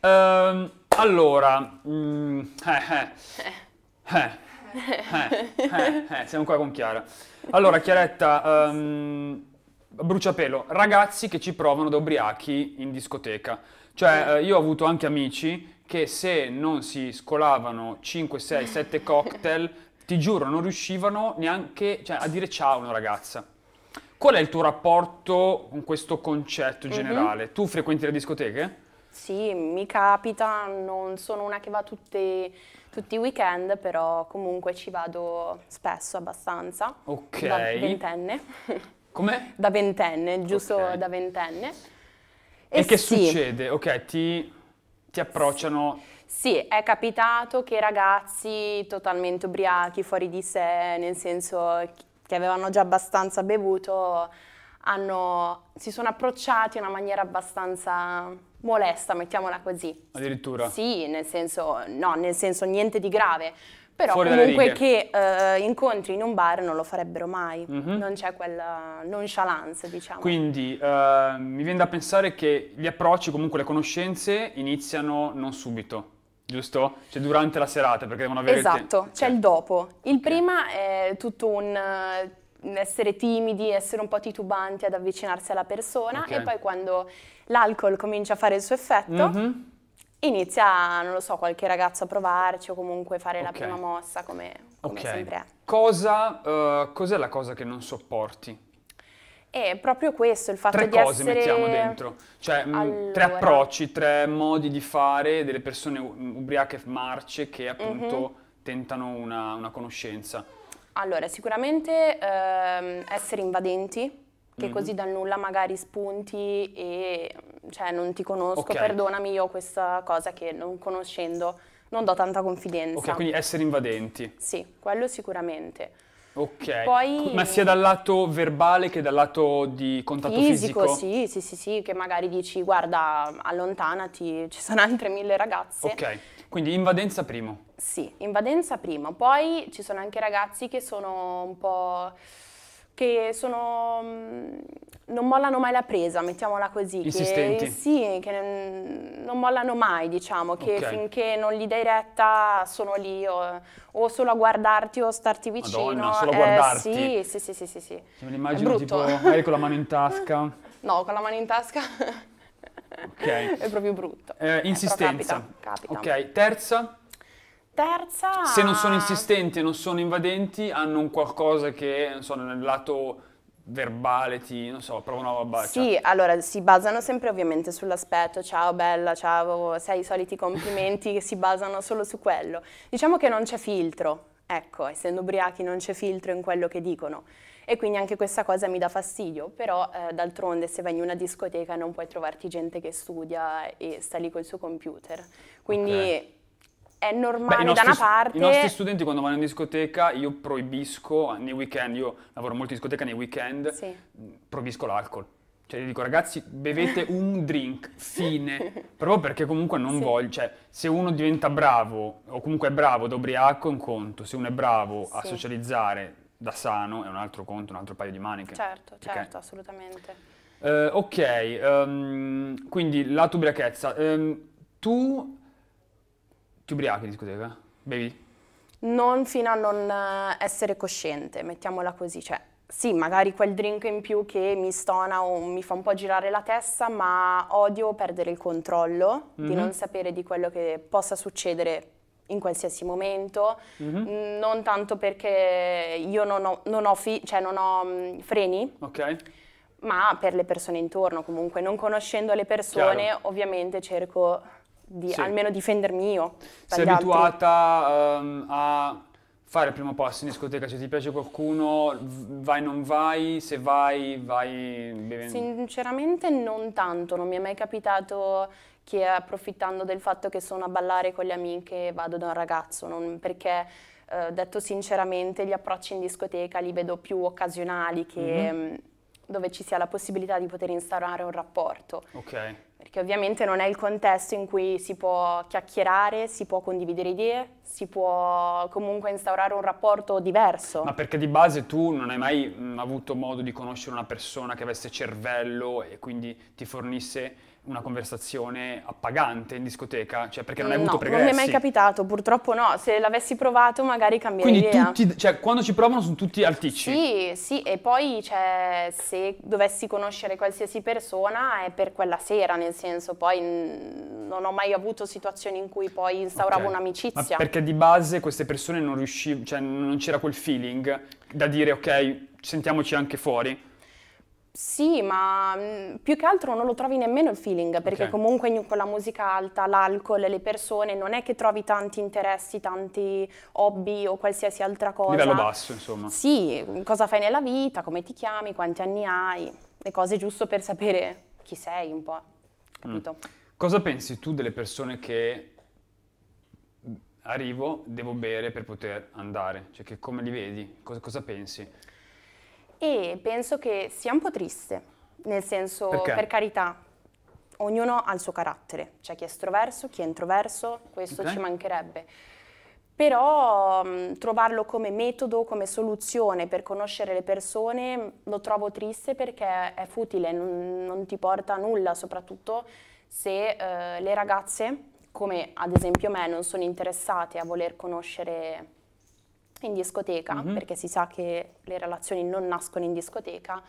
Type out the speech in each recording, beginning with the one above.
Um, allora, mm, eh, eh. Eh, siamo qua con Chiara. Allora, Chiaretta, um, bruciapelo, ragazzi che ci provano da ubriachi in discoteca. Cioè, io ho avuto anche amici che se non si scolavano 5, 6, 7 cocktail, ti giuro, non riuscivano neanche cioè, a dire ciao a una ragazza. Qual è il tuo rapporto con questo concetto mhm. generale? Mm-hmm. Tu frequenti le discoteche? Sì, mi capita, non sono una che va tutte, tutti i weekend, però comunque ci vado spesso abbastanza. Ok. Da ventenne. Come? da ventenne, giusto okay. da ventenne. E, e che sì. succede? Ok, ti, ti approcciano... Sì, è capitato che ragazzi totalmente ubriachi, fuori di sé, nel senso che avevano già abbastanza bevuto, hanno, si sono approcciati in una maniera abbastanza molesta, mettiamola così. Addirittura? Sì, nel senso, no, nel senso niente di grave. Però Fuori comunque che eh, incontri in un bar non lo farebbero mai, mm-hmm. non c'è quella nonchalance, diciamo. Quindi eh, mi viene da pensare che gli approcci, comunque le conoscenze, iniziano non subito, giusto? Cioè durante la serata, perché devono avere... Esatto, il te- c'è cioè. il dopo. Il okay. prima è tutto un eh, essere timidi, essere un po' titubanti ad avvicinarsi alla persona okay. e poi quando l'alcol comincia a fare il suo effetto mm-hmm. inizia, non lo so, qualche ragazzo a provarci o comunque fare okay. la prima mossa come, come okay. sempre è. Cosa, uh, cos'è la cosa che non sopporti? È proprio questo, il fatto tre di cose mettiamo dentro, cioè mm, allora... tre approcci, tre modi di fare delle persone ubriache marce che appunto mm-hmm. tentano una, una conoscenza. Allora, sicuramente ehm, essere invadenti, che mm -hmm. così dal nulla magari spunti e cioè non ti conosco, okay. perdonami, io ho questa cosa che non conoscendo non do tanta confidenza. Ok, quindi essere invadenti. Sì, quello sicuramente. Ok, Poi, ma sia dal lato verbale che dal lato di contatto fisico? Fisico, sì, sì, sì, sì, che magari dici guarda, allontanati, ci sono altre mille ragazze. Ok quindi invadenza primo. Sì, invadenza primo. Poi ci sono anche ragazzi che sono un po' che sono, mm, non mollano mai la presa, mettiamola così. Insistenti. Che, sì, che non mollano mai, diciamo, che okay. finché non gli dai retta sono lì o, o, solo a guardarti o starti vicino. Madonna, solo a eh, guardarti? Eh, sì, sì, sì, sì, sì. sì. Me l'immagino tipo, magari con la mano in tasca. no, con la mano in tasca... Okay. è proprio brutto. Eh, eh insistenza. Eh, capita, capita. Ok, terza? Terza... Se non sono insistenti e non sono invadenti, hanno un qualcosa che, non so, nel lato verbale ti, non so, provano a baciare. Sì, allora si basano sempre ovviamente sull'aspetto, ciao bella, ciao, sei i soliti complimenti che si basano solo su quello. Diciamo che non c'è filtro, ecco, essendo ubriachi non c'è filtro in quello che dicono e quindi anche questa cosa mi dà fastidio, però eh, d'altronde se vai in una discoteca non puoi trovarti gente che studia e sta lì col suo computer. Quindi okay. è normale Beh, nostri, da una parte. I nostri studenti quando vanno in discoteca io proibisco eh, nei weekend, io lavoro molto in discoteca nei weekend, sì. proibisco l'alcol. Cioè, gli dico, ragazzi, bevete un drink, fine. Proprio perché comunque non sì. voglio... Cioè, se uno diventa bravo, o comunque è bravo ad ubriaco, è un conto. Se uno è bravo sì. a socializzare da sano è un altro conto, un altro paio di maniche. Certo, okay. certo, assolutamente. Eh, ok, um, quindi la ubriachezza. Um, ehm, tu ti ubriachi in discoteca? Bevi? Non fino a non eh, essere cosciente, mettiamola così, cioè sì, magari quel drink in più che mi stona o mi fa un po' girare la testa, ma odio perdere il controllo, mm-hmm. di mhm. non sapere di quello che possa succedere in qualsiasi momento, mm-hmm. non tanto perché io non ho, non ho, fi- cioè non ho mh, mm, freni. Okay. Ma per le persone intorno, comunque, non conoscendo le persone, Chiaro. ovviamente cerco di sì. almeno difendermi io. Sei abituata um, a fare il primo passo in discoteca, se cioè, ti piace qualcuno, vai non vai, se vai vai bevendo. Sinceramente non tanto, non mi è mai capitato che eh, approfittando del fatto che sono a ballare con le amiche vado da un ragazzo, non perché eh, detto sinceramente gli approcci in discoteca li vedo più occasionali che... Mhm. Mm -hmm. dove ci sia la possibilità di poter instaurare un rapporto. Ok. Perché ovviamente non è il contesto in cui si può chiacchierare, si può condividere idee, si può comunque instaurare un rapporto diverso. Ma perché di base tu non hai mai mh, mm, avuto modo di conoscere una persona che avesse cervello e quindi ti fornisse una conversazione appagante in discoteca? Cioè perché non hai no, avuto No, non mi è mai capitato, purtroppo no. Se l'avessi provato magari cambierei quindi idea. Tutti, cioè, quando ci provano sono tutti alticci? Sì, sì, e poi cioè, se dovessi conoscere qualsiasi persona è per quella sera, nel senso poi non ho mai avuto situazioni in cui poi instauravo okay. un'amicizia. Ma perché perché di base queste persone non riuscivano, cioè non c'era quel feeling da dire ok, sentiamoci anche fuori. Sì, ma mm, più che altro non lo trovi nemmeno il feeling, perché okay. comunque con la musica alta, l'alcol, le persone, non è che trovi tanti interessi, tanti hobby o qualsiasi altra cosa. Livello basso, insomma. Sì, cosa fai nella vita, come ti chiami, quanti anni hai, le cose giusto per sapere chi sei un po', mm. capito? Mm. Cosa pensi tu delle persone che arrivo, devo bere per poter andare? Cioè, che, come li vedi? Cosa, cosa, pensi? E penso che sia un po' triste, nel senso, Perché? per carità, ognuno ha il suo carattere, c'è chi è estroverso, chi è introverso, questo okay. ci mancherebbe. Però mm, trovarlo come metodo, come soluzione per conoscere le persone lo trovo triste perché è futile, non, non ti porta a nulla, soprattutto se eh, le ragazze come ad esempio me, non sono interessate a voler conoscere in discoteca, mm -hmm. perché si sa che le relazioni non nascono in discoteca,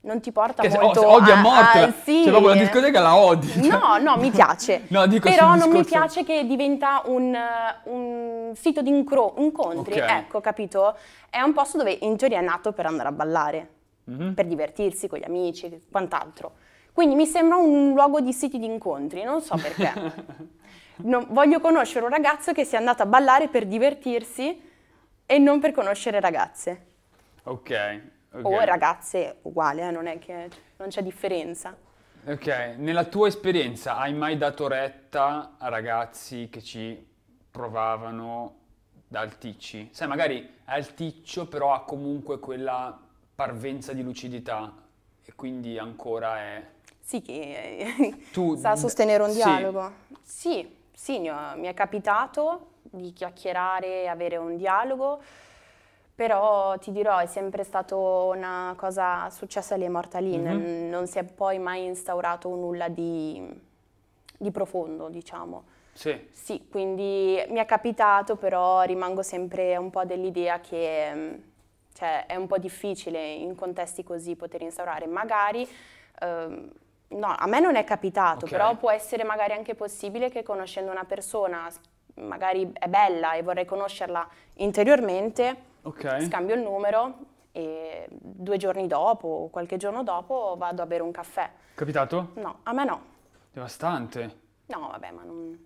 non ti porta che molto se, oh, se odi a, a morte, sì. cioè proprio la discoteca la odi. Cioè. No, no, mi piace. no, dico Però non discorso. mi piace che diventa un, eh, un sito di incontri, okay. ecco, capito? È un posto dove in teoria è nato per andare a ballare, mm -hmm. per divertirsi con gli amici quant'altro. Quindi mi sembra un luogo di siti di incontri, non so perché. Non, voglio conoscere un ragazzo che sia andato a ballare per divertirsi e non per conoscere ragazze. Ok. okay. O ragazze uguale, eh, non è che non c'è differenza. Ok, nella tua esperienza hai mai dato retta a ragazzi che ci provavano da alticci? Sai, magari è alticcio, però ha comunque quella parvenza di lucidità e quindi ancora è sì, che eh, tu, sa sostenere un dialogo. Sì, sì, sì mi è capitato di chiacchierare, e avere un dialogo, però ti dirò è sempre stata una cosa successa e alle mortaline, mm-hmm. non si è poi mai instaurato nulla di, di profondo, diciamo. Sì. sì. quindi mi è capitato, però rimango sempre un po' dell'idea che cioè, è un po' difficile in contesti così poter instaurare. Magari ehm, No, a me non è capitato, okay. però può essere magari anche possibile che conoscendo una persona, magari è bella e vorrei conoscerla interiormente, okay. scambio il numero e due giorni dopo o qualche giorno dopo vado a bere un caffè. Capitato? No, a me no. Devastante. No, vabbè, ma non...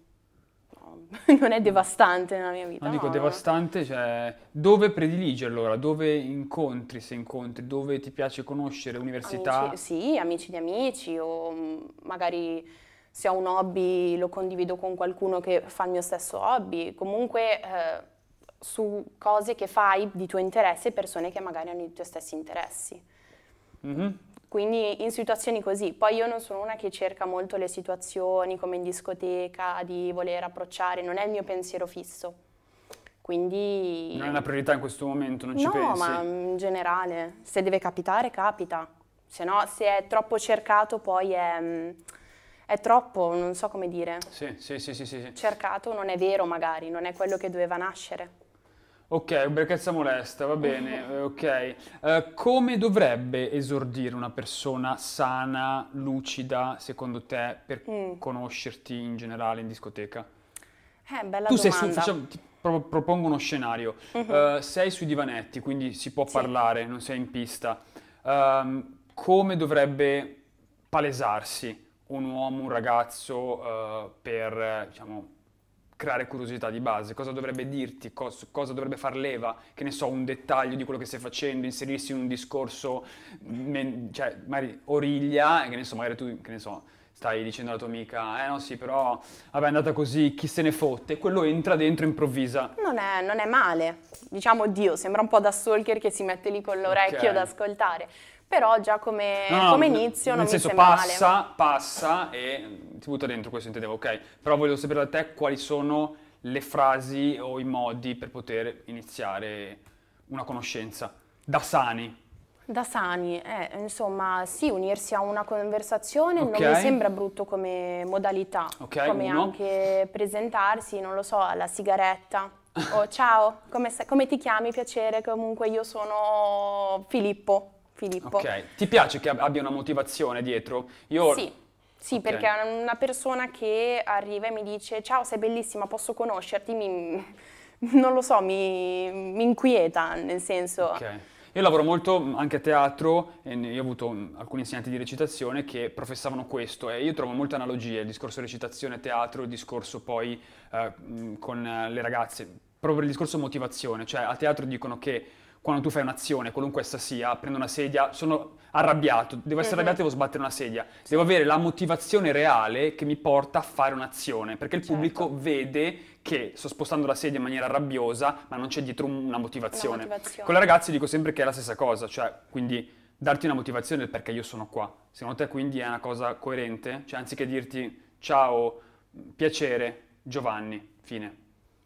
non è devastante nella mia vita. No, no dico devastante, cioè dove prediligi allora? Dove incontri se incontri? Dove ti piace conoscere? Università? Amici, sì, amici di amici o mm, magari se ho un hobby lo condivido con qualcuno che fa il mio stesso hobby. Comunque... Eh, su cose che fai di tuo interesse persone che magari hanno i tuoi stessi interessi. Mm-hmm. Quindi in situazioni così. Poi io non sono una che cerca molto le situazioni come in discoteca, di voler approcciare, non è il mio pensiero fisso. Quindi... Non è una priorità in questo momento, non no, ci pensi? No, ma in generale, se deve capitare, capita. Se no, se è troppo cercato, poi è è troppo, non so come dire. Sì, sì, sì, sì, sì, Cercato non è vero magari, non è quello che doveva nascere. Ok, ubriachezza molesta, va bene, eh, ok. Uh, come dovrebbe esordire una persona sana, lucida, secondo te, per mm. conoscerti in generale in discoteca? Eh, bella tu domanda. Sei su, facciamo, ti pro- propongo uno scenario. Mm-hmm. Uh, sei sui divanetti, quindi si può sì. parlare, non sei in pista. Uh, come dovrebbe palesarsi un uomo, un ragazzo per, diciamo, creare curiosità di base, cosa dovrebbe dirti, cosa, cosa dovrebbe far leva, che ne so, un dettaglio di quello che stai facendo, inserirsi in un discorso, mm, cioè, magari origlia, che ne so, magari tu, che ne so, stai dicendo alla tua amica, eh no sì, però vabbè è andata così, chi se ne fotte, quello entra dentro improvvisa. Non è, non è male, diciamo Dio, sembra un po' da stalker che si mette lì con l'orecchio okay. ad ascoltare però già come, no, come inizio non mi senso, sembra passa, male. passa passa e ti butta dentro, questo intendevo, ok? Però voglio sapere da te quali sono le frasi o i modi per poter iniziare una conoscenza da sani. Da sani, eh, insomma, sì, unirsi a una conversazione okay. non mi sembra brutto come modalità, okay, come uno. anche presentarsi, non lo so, alla sigaretta. o oh, ciao, come, come ti chiami? Piacere, comunque io sono Filippo Filippo. Ok, ti piace che abbia una motivazione dietro? Io... Sì. Sì, okay. perché una persona che arriva e mi dice ciao, sei bellissima, posso conoscerti? Mi, non lo so, mi, mi inquieta, nel senso... Okay. Io lavoro molto mm, anche a teatro e io ho avuto mm, alcuni insegnanti di recitazione che professavano questo e io trovo molte analogie, il discorso recitazione-teatro, il discorso poi eh, mm, con le ragazze, proprio il discorso motivazione, cioè a teatro dicono che quando tu fai un'azione, qualunque essa sia, prendo una sedia, sono arrabbiato, devo essere arrabbiato, e devo sbattere una sedia, devo avere la motivazione reale che mi porta a fare un'azione, perché il certo. pubblico vede che sto spostando la sedia in maniera rabbiosa, ma non c'è dietro una motivazione. motivazione. Con le ragazze dico sempre che è la stessa cosa, cioè quindi darti una motivazione del perché io sono qua. Secondo te quindi è una cosa coerente? Cioè anziché dirti ciao, piacere, Giovanni, fine.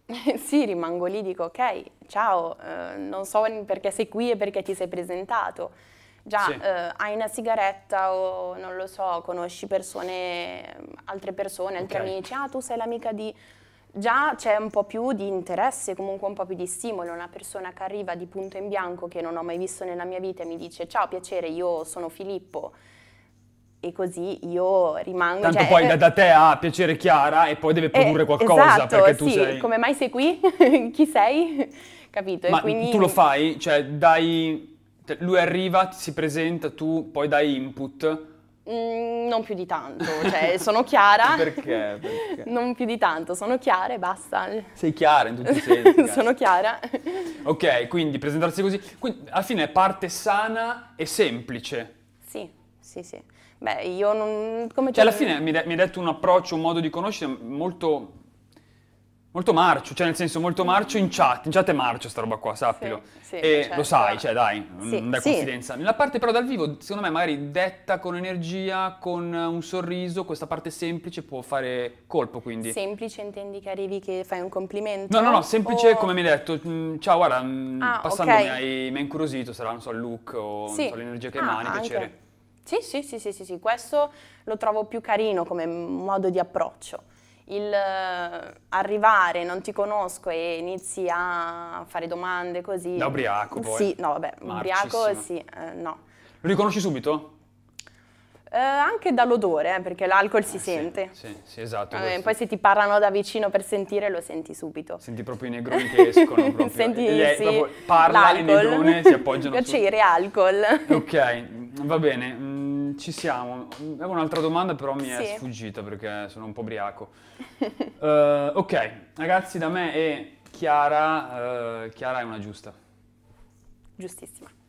sì, rimango lì, dico ok, ciao, eh, non so perché sei qui e perché ti sei presentato. Già, sì. eh, hai una sigaretta o non lo so, conosci persone, altre persone, altri okay. amici, ah tu sei l'amica di... Già c'è un po' più di interesse, comunque un po' più di stimolo. Una persona che arriva di punto in bianco che non ho mai visto nella mia vita e mi dice ciao piacere, io sono Filippo e così io rimango... Tanto cioè, poi da, eh, da, te a piacere Chiara e poi deve produrre eh, qualcosa esatto, perché tu sì, sei... come mai sei qui? Chi sei? Capito? Ma quindi... tu lo fai? Cioè dai... Lui arriva, si presenta, tu poi dai input? Mm, non più di tanto, cioè sono chiara. perché? perché? Non più di tanto, sono chiara e basta. Sei chiara in tutti i sensi. sono chiara. Ok, quindi presentarsi così. Quindi alla fine parte sana e semplice. Sì sì, sì. Beh, io non... Come cioè, alla fine mi, de- hai detto un approccio, un modo di conoscere molto... Molto marcio, cioè nel senso molto marcio in chat, in chat è marcio sta roba qua, sappilo. Sì, sì, e certo. lo sai, cioè dai, sì, non dai sì. confidenza. Nella parte però dal vivo, secondo me magari detta con energia, con un sorriso, questa parte semplice può fare colpo quindi. Semplice intendi che arrivi che fai un complimento? No, no, no, semplice o... come mi hai detto, mm, ciao guarda, mm, ah, passandomi okay. hai, mi ha incuriosito, sarà non so il look o so, l'energia che ah, emani, piacere. Anche. Sì, sì, sì, sì, sì, sì, questo lo trovo più carino come modo di approccio. Il eh, arrivare, non ti conosco e inizi a fare domande così. Da ubriaco poi. Sì, no, vabbè, ubriaco sì, eh, no. Lo riconosci subito? Eh, anche dall'odore, eh, perché l'alcol si ah, sente. Sì, sì, sì esatto. Vabbè, poi se ti parlano da vicino per sentire, lo senti subito. Senti proprio i negroni che escono senti, e, eh, sì, proprio parla il negrone, si appoggiano Piacere, su. alcol. Ok, va bene ci siamo. Avevo un'altra domanda, però mi è sfuggita perché sono un po' briaco. uh, eh, ok, ragazzi, da me è Chiara. Uh, Chiara è una giusta. Giustissima.